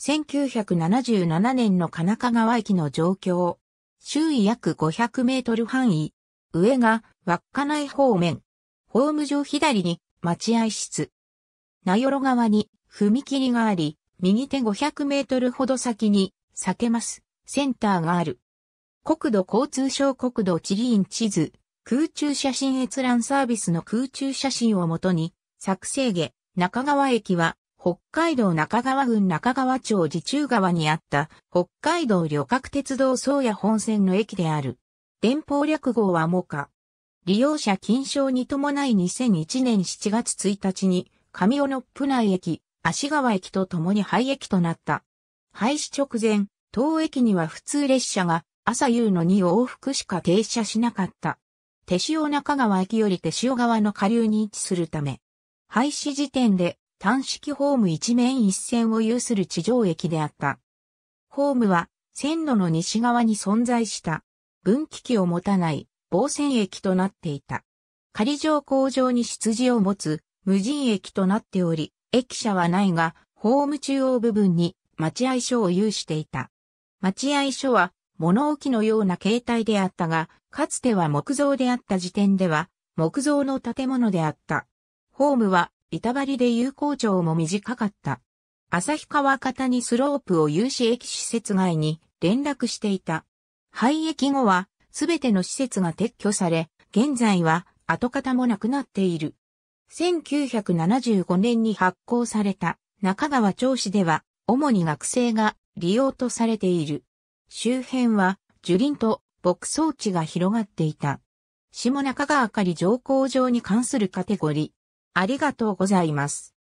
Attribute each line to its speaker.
Speaker 1: 1977年の神奈川駅の状
Speaker 2: 況。周囲約500メートル範囲。上が稚内方面。ホーム上左に待合室。名寄側に踏切があり、右手500メートルほど先に避けます。センターがある。国土交通省国土地理院地図、空中写真閲覧サービスの空中写真をもとに、作成下、中川駅は北海道中川郡中川町自中川にあった北海道旅客鉄道宗谷本線の駅である。電報略号はモカ。利用者禁賞に伴い2001年7月1日に上尾のプ内駅、足川駅と共に廃駅となった。廃止直前、当駅には普通列車が朝夕の2往復しか停車しなかった。手塩中川駅より手塩川の下流に位置するため、廃止時点で単式ホーム一面一線を有する地上駅であった。ホームは線路の西側に存在した分岐器を持たない防線駅となっていた。仮上工場に出自を持つ無人駅となっており、駅舎はないが、ホーム中央部分に待合所を有していた。待合所は物置のような形態であったが、かつては木造であった時点では木造の建物であった。ホームは板張りで有効長も短かった。旭川方にスロープを有志駅施設外に連絡していた。廃駅後は、すべての施設が撤去され、現在は跡形もなくなっている。1975年に発行された中川町市では、主に学生が利用とされている。周辺は樹林と牧草地が広がっていた。下中川あかり乗
Speaker 1: 降場に関するカテゴリありがとうございます。